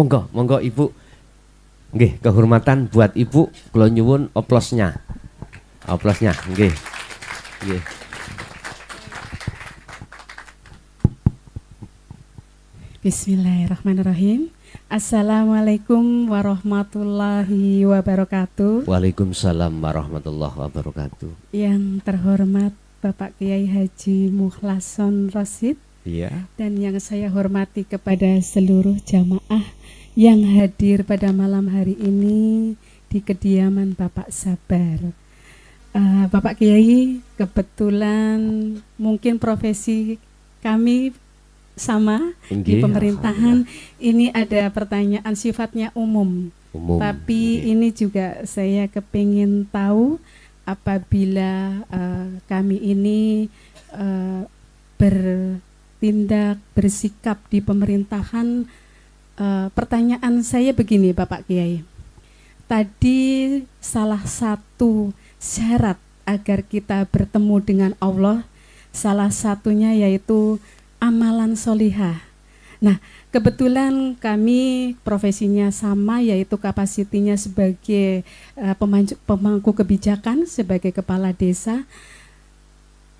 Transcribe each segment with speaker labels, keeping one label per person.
Speaker 1: Monggo, monggo Ibu. Nggih, kehormatan buat Ibu kula nyuwun oplosnya. Oplosnya, nggih. Nggih.
Speaker 2: Bismillahirrahmanirrahim. Assalamualaikum warahmatullahi wabarakatuh.
Speaker 1: Waalaikumsalam warahmatullahi wabarakatuh.
Speaker 2: Yang terhormat Bapak Kiai Haji Mukhlason Rosid, Iya. Dan yang saya hormati kepada seluruh jamaah yang hadir pada malam hari ini di kediaman Bapak Sabar. Uh, Bapak Kiai, kebetulan mungkin profesi kami sama di pemerintahan. Ini ada pertanyaan sifatnya umum, umum. tapi ini juga saya kepingin tahu apabila uh, kami ini uh, ber bertindak, bersikap di pemerintahan. E, pertanyaan saya begini, Bapak Kiai. Tadi salah satu syarat agar kita bertemu dengan Allah, salah satunya yaitu amalan solihah. Nah, kebetulan kami profesinya sama, yaitu kapasitinya sebagai uh, pemangku kebijakan, sebagai kepala desa.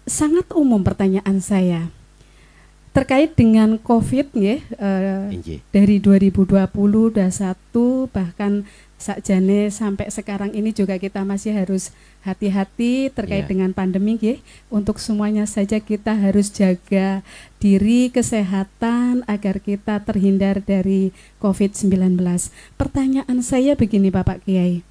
Speaker 2: Sangat umum pertanyaan saya terkait dengan COVID ya uh, dua dari 2020 satu bahkan sakjane sampai sekarang ini juga kita masih harus hati-hati terkait yeah. dengan pandemi ya. Untuk semuanya saja kita harus jaga diri kesehatan agar kita terhindar dari COVID-19. Pertanyaan saya begini Bapak Kiai.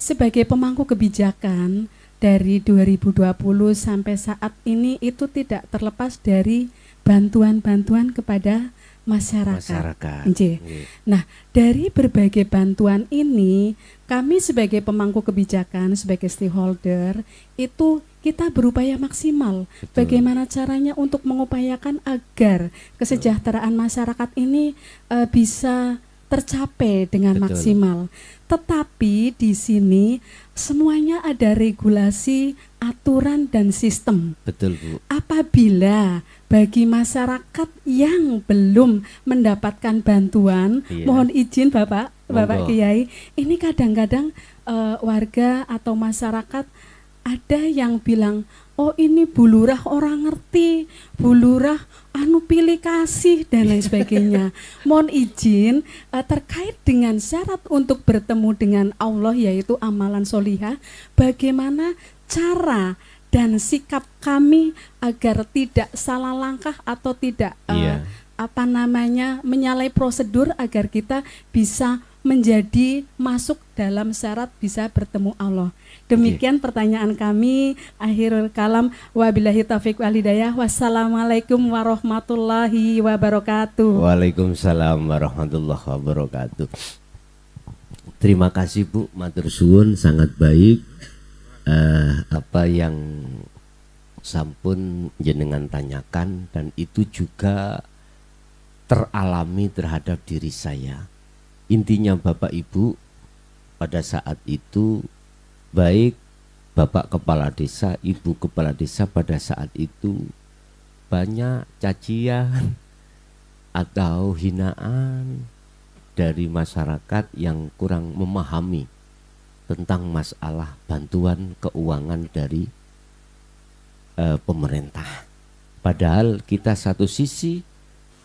Speaker 2: Sebagai pemangku kebijakan dari 2020 sampai saat ini itu tidak terlepas dari bantuan-bantuan kepada masyarakat. masyarakat. Yeah. Nah, dari berbagai bantuan ini, kami sebagai pemangku kebijakan, sebagai stakeholder, itu kita berupaya maksimal. Betul. Bagaimana caranya untuk mengupayakan agar kesejahteraan masyarakat ini uh, bisa tercapai dengan Betul. maksimal. Tetapi di sini semuanya ada regulasi, aturan dan sistem. Betul, Bu. Apabila bagi masyarakat yang belum mendapatkan bantuan, iya. mohon izin Bapak, Bapak Kiai, ini kadang-kadang uh, warga atau masyarakat ada yang bilang, "Oh, ini bulurah orang ngerti, bulurah anu pilih kasih dan lain sebagainya." mohon izin uh, terkait dengan syarat untuk bertemu dengan Allah yaitu amalan solihah, bagaimana cara dan sikap kami agar tidak salah langkah atau tidak yeah. uh, iya. apa namanya menyalahi prosedur agar kita bisa menjadi masuk dalam syarat bisa bertemu Allah. Demikian yeah. pertanyaan kami. Akhirul kalam wabillahi taufik walhidayah. Wassalamualaikum warahmatullahi wabarakatuh.
Speaker 1: Waalaikumsalam warahmatullahi wabarakatuh. Terima kasih Bu, matur suwun sangat baik uh, apa yang sampun jenengan tanyakan dan itu juga teralami terhadap diri saya. Intinya Bapak Ibu pada saat itu baik Bapak Kepala Desa, Ibu Kepala Desa pada saat itu banyak cacian atau hinaan dari masyarakat yang kurang memahami tentang masalah bantuan keuangan dari e, pemerintah. Padahal kita satu sisi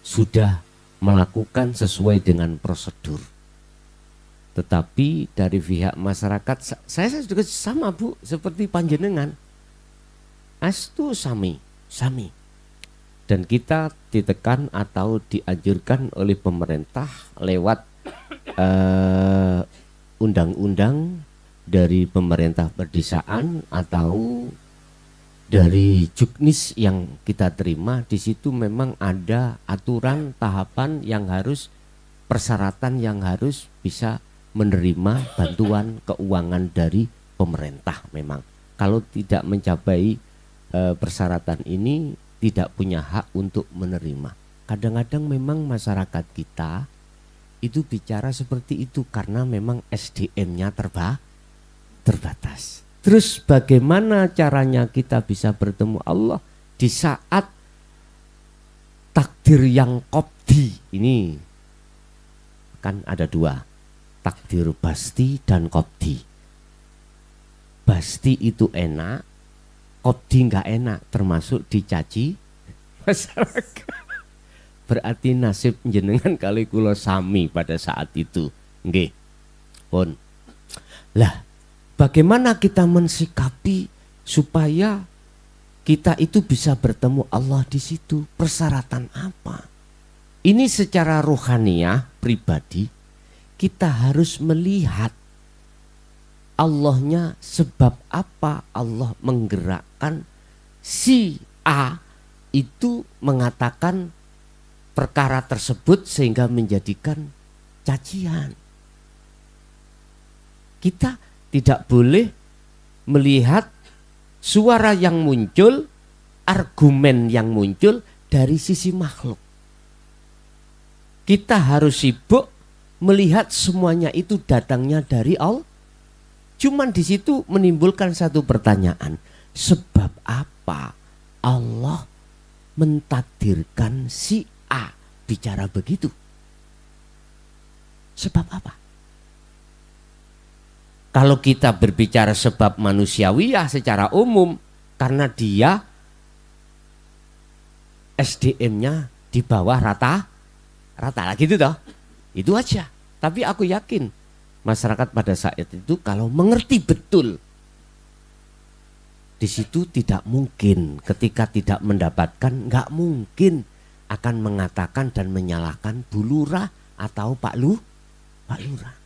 Speaker 1: sudah melakukan sesuai dengan prosedur. Tetapi dari pihak masyarakat saya, saya juga sama Bu seperti panjenengan. Astu sami, sami. Dan kita ditekan atau dianjurkan oleh pemerintah lewat e, undang-undang dari pemerintah perdesaan atau dari juknis yang kita terima di situ memang ada aturan tahapan yang harus persyaratan yang harus bisa menerima bantuan keuangan dari pemerintah memang kalau tidak mencapai e, persyaratan ini tidak punya hak untuk menerima kadang-kadang memang masyarakat kita itu bicara seperti itu karena memang SDM-nya terbatas terbatas. Terus bagaimana caranya kita bisa bertemu Allah di saat takdir yang kopti ini? Kan ada dua, takdir pasti dan kopti. Pasti itu enak, kopdi nggak enak, termasuk dicaci masyarakat. Berarti nasib jenengan kali kulo sami pada saat itu. Nggih. Pun. Lah, Bagaimana kita mensikapi supaya kita itu bisa bertemu Allah di situ? Persyaratan apa? Ini secara rohaniah pribadi kita harus melihat Allahnya sebab apa Allah menggerakkan si A itu mengatakan perkara tersebut sehingga menjadikan cacian. Kita tidak boleh melihat suara yang muncul, argumen yang muncul dari sisi makhluk. Kita harus sibuk melihat semuanya itu datangnya dari Allah. Cuman di situ menimbulkan satu pertanyaan. Sebab apa Allah mentakdirkan si A bicara begitu? Sebab apa? Kalau kita berbicara sebab manusiawiah secara umum karena dia SDM-nya di bawah rata rata lagi gitu toh. Itu aja. Tapi aku yakin masyarakat pada saat itu kalau mengerti betul di situ tidak mungkin ketika tidak mendapatkan nggak mungkin akan mengatakan dan menyalahkan bulurah atau Pak Lu Pak Lurah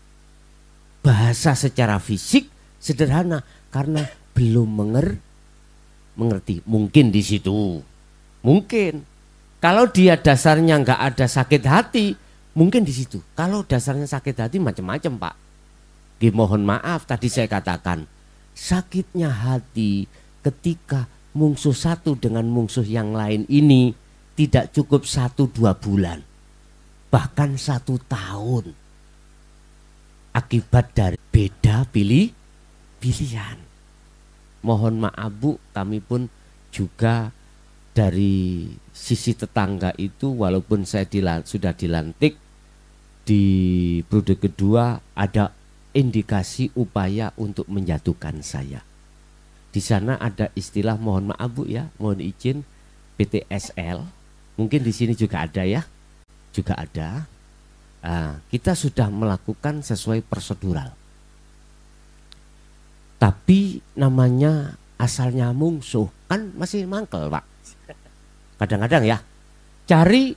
Speaker 1: bahasa secara fisik sederhana karena belum menger mengerti. Mungkin di situ. Mungkin. Kalau dia dasarnya nggak ada sakit hati, mungkin di situ. Kalau dasarnya sakit hati macam-macam, Pak. Gih, mohon maaf tadi saya katakan sakitnya hati ketika musuh satu dengan musuh yang lain ini tidak cukup satu dua bulan bahkan satu tahun akibat dari beda pilih pilihan. Mohon maaf Bu, kami pun juga dari sisi tetangga itu walaupun saya dilan, sudah dilantik di periode kedua ada indikasi upaya untuk menjatuhkan saya. Di sana ada istilah mohon maaf Bu ya, mohon izin PTSL. Mungkin di sini juga ada ya. Juga ada Nah, kita sudah melakukan sesuai prosedural. Tapi namanya asalnya mungsuh kan masih mangkel pak. Kadang-kadang ya cari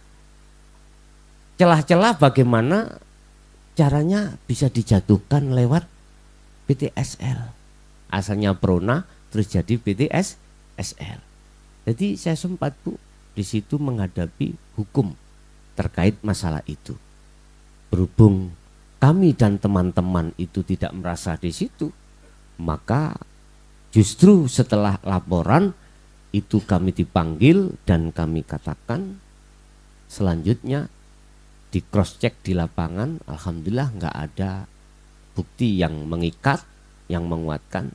Speaker 1: celah-celah bagaimana caranya bisa dijatuhkan lewat PTSL. Asalnya Prona terus jadi PTS SL. Jadi saya sempat Bu di situ menghadapi hukum terkait masalah itu berhubung kami dan teman-teman itu tidak merasa di situ, maka justru setelah laporan itu kami dipanggil dan kami katakan selanjutnya di cross check di lapangan, alhamdulillah nggak ada bukti yang mengikat, yang menguatkan.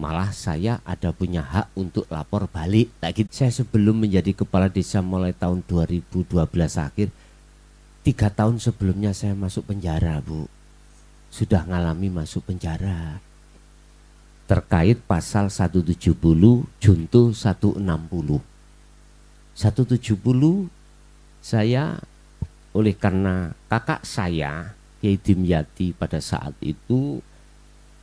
Speaker 1: Malah saya ada punya hak untuk lapor balik. Nah, gitu. Saya sebelum menjadi kepala desa mulai tahun 2012 akhir, tiga tahun sebelumnya saya masuk penjara Bu sudah ngalami masuk penjara terkait pasal 170 junto 160 170 saya oleh karena kakak saya Kiai Dimyati pada saat itu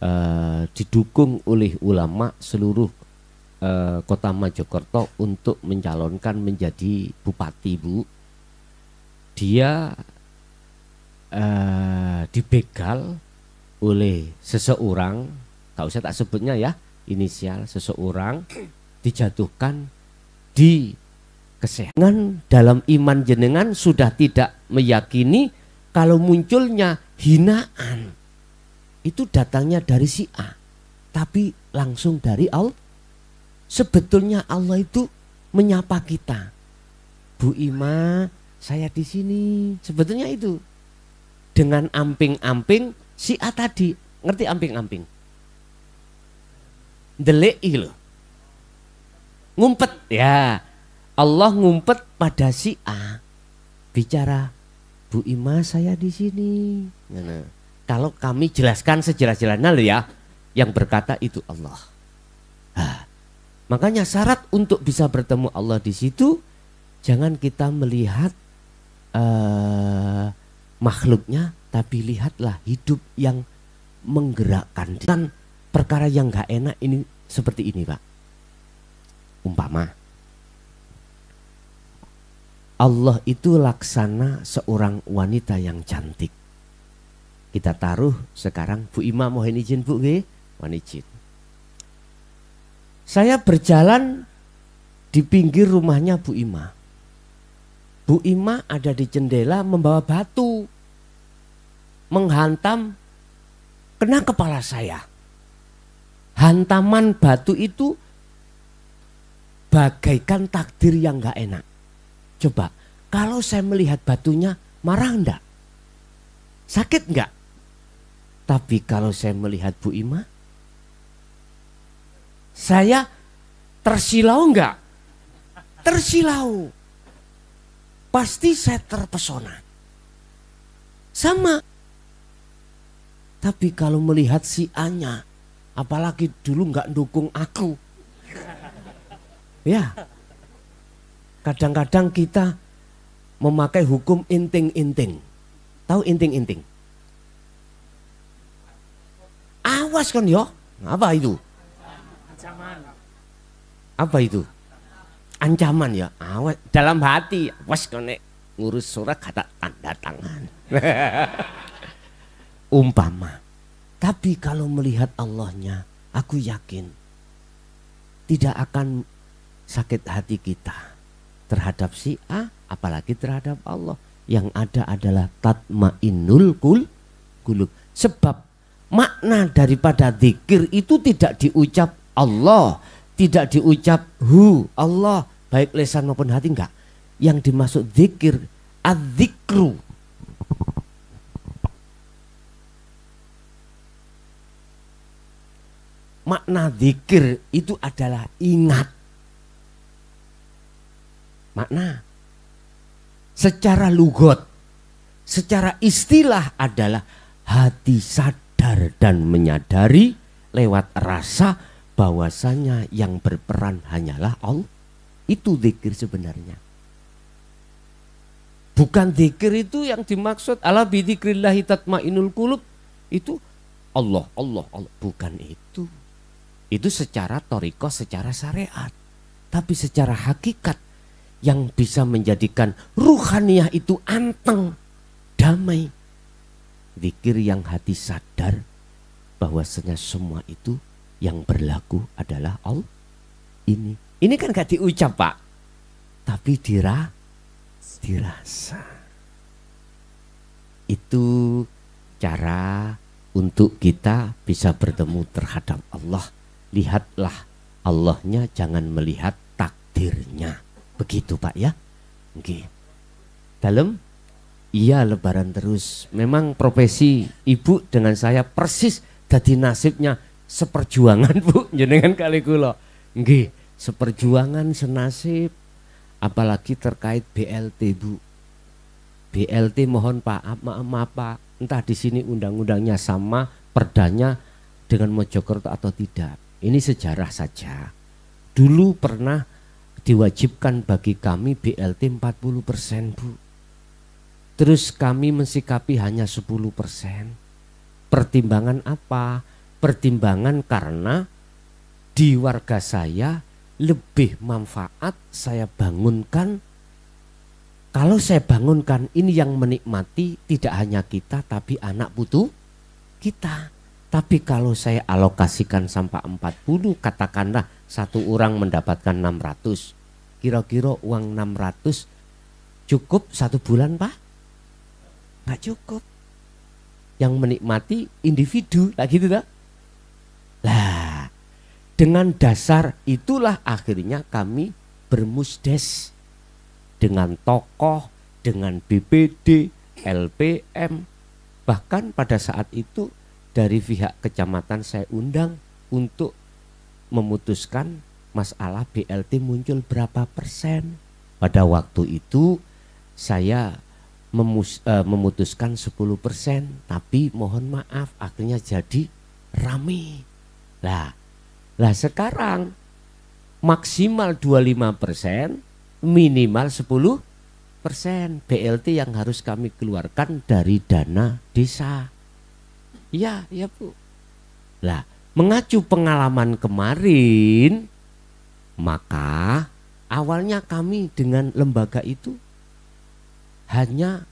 Speaker 1: eh, didukung oleh ulama seluruh eh, kota Mojokerto untuk mencalonkan menjadi bupati Bu dia uh, dibegal oleh seseorang, tak usah tak sebutnya ya, inisial seseorang dijatuhkan di kesehatan dalam iman jenengan sudah tidak meyakini kalau munculnya hinaan itu datangnya dari si A tapi langsung dari Allah sebetulnya Allah itu menyapa kita Bu Ima saya di sini. Sebetulnya itu dengan amping-amping si A tadi. Ngerti amping-amping? Delik ilo Ngumpet ya. Allah ngumpet pada si A. Bicara, Bu Ima saya di sini. Nah, kalau kami jelaskan sejelas-jelasnya ya, yang berkata itu Allah. Makanya syarat untuk bisa bertemu Allah di situ, jangan kita melihat uh, makhluknya, tapi lihatlah hidup yang menggerakkan. Dan perkara yang nggak enak ini seperti ini, Pak. Umpama Allah itu laksana seorang wanita yang cantik. Kita taruh sekarang Bu Ima mohon izin Bu G, mohon Saya berjalan di pinggir rumahnya Bu Ima. Bu Ima ada di jendela membawa batu menghantam kena kepala saya. Hantaman batu itu bagaikan takdir yang gak enak. Coba kalau saya melihat batunya marah enggak? Sakit enggak? Tapi kalau saya melihat Bu Ima, saya tersilau enggak? Tersilau pasti saya terpesona. Sama. Tapi kalau melihat si Anya, apalagi dulu nggak dukung aku. Ya, kadang-kadang kita memakai hukum inting-inting. Tahu inting-inting? Awas kan yo. Apa itu? Apa itu? ancaman ya awet ah, dalam hati wes konek ngurus surat kata tanda tangan umpama tapi kalau melihat Allahnya aku yakin tidak akan sakit hati kita terhadap si A apalagi terhadap Allah yang ada adalah tatmainul kul kulub sebab makna daripada zikir itu tidak diucap Allah tidak diucap hu Allah baik lesan maupun hati enggak yang dimaksud zikir adzikru makna zikir itu adalah ingat makna secara lugot secara istilah adalah hati sadar dan menyadari lewat rasa bahwasanya yang berperan hanyalah Allah. Itu zikir sebenarnya. Bukan zikir itu yang dimaksud ala bidzikrillahi tatmainul qulub. Itu Allah, Allah, Allah. Bukan itu. Itu secara toriko, secara syariat. Tapi secara hakikat yang bisa menjadikan ruhaniah itu anteng, damai. Zikir yang hati sadar bahwasanya semua itu yang berlaku adalah all ini. Ini kan gak diucap pak, tapi dira, dirasa. Itu cara untuk kita bisa bertemu terhadap Allah. Lihatlah Allahnya, jangan melihat takdirnya. Begitu pak ya. Oke. Dalam Iya lebaran terus Memang profesi ibu dengan saya persis Jadi nasibnya seperjuangan Bu jenengan kali kulo Nggih, seperjuangan senasib apalagi terkait BLT Bu. BLT mohon Pak, ah, maaf, maaf Pak, entah di sini undang-undangnya sama perdanya dengan Mojokerto atau tidak. Ini sejarah saja. Dulu pernah diwajibkan bagi kami BLT 40% Bu. Terus kami mensikapi hanya 10%. Pertimbangan apa? pertimbangan karena di warga saya lebih manfaat saya bangunkan kalau saya bangunkan ini yang menikmati tidak hanya kita tapi anak butuh kita tapi kalau saya alokasikan sampai 40 katakanlah satu orang mendapatkan 600 kira-kira uang 600 cukup satu bulan pak? Nggak cukup yang menikmati individu lagi gitu dengan dasar itulah akhirnya kami bermusdes dengan tokoh, dengan BPD, LPM. Bahkan pada saat itu dari pihak kecamatan saya undang untuk memutuskan masalah BLT muncul berapa persen. Pada waktu itu saya memus, e, memutuskan 10 persen, tapi mohon maaf akhirnya jadi rame. lah. Lah sekarang maksimal 25 persen, minimal 10 persen BLT yang harus kami keluarkan dari dana desa. Ya, ya Bu. Lah, mengacu pengalaman kemarin, maka awalnya kami dengan lembaga itu hanya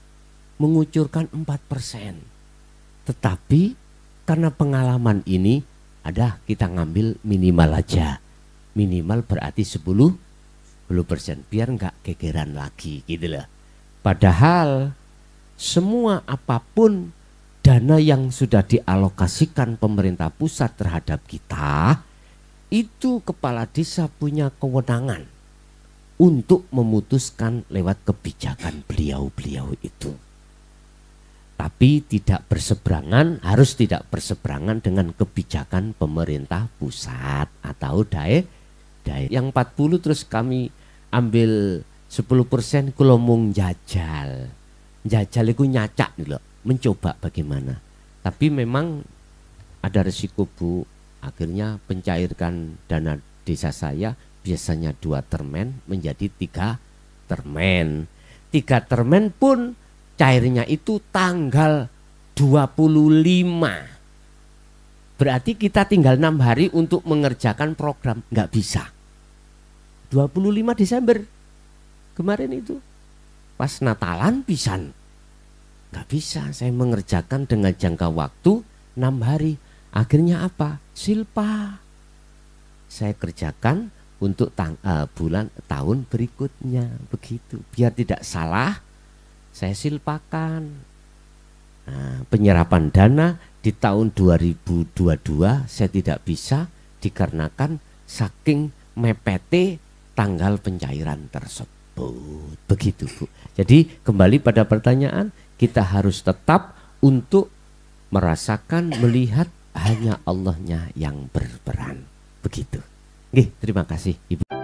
Speaker 1: mengucurkan 4 persen. Tetapi karena pengalaman ini ada kita ngambil minimal aja minimal berarti 10 10 persen biar nggak kegeran lagi gitu loh. Padahal semua apapun dana yang sudah dialokasikan pemerintah pusat terhadap kita itu kepala desa punya kewenangan untuk memutuskan lewat kebijakan beliau-beliau itu tapi tidak berseberangan harus tidak berseberangan dengan kebijakan pemerintah pusat atau daerah. dae yang 40 terus kami ambil 10% persen jajal jajal itu nyacak dulu mencoba bagaimana tapi memang ada resiko bu akhirnya pencairkan dana desa saya biasanya dua termen menjadi tiga termen tiga termen pun cairnya itu tanggal 25. Berarti kita tinggal enam hari untuk mengerjakan program. Nggak bisa. 25 Desember kemarin itu. Pas Natalan pisan. Nggak bisa. Saya mengerjakan dengan jangka waktu enam hari. Akhirnya apa? Silpa. Saya kerjakan untuk tang, uh, bulan tahun berikutnya begitu biar tidak salah saya silpakan Nah, penyerapan dana di tahun 2022 saya tidak bisa dikarenakan saking mepete tanggal pencairan tersebut. Begitu, Bu. Jadi kembali pada pertanyaan, kita harus tetap untuk merasakan melihat hanya Allahnya yang berperan. Begitu. Oke, terima kasih Ibu.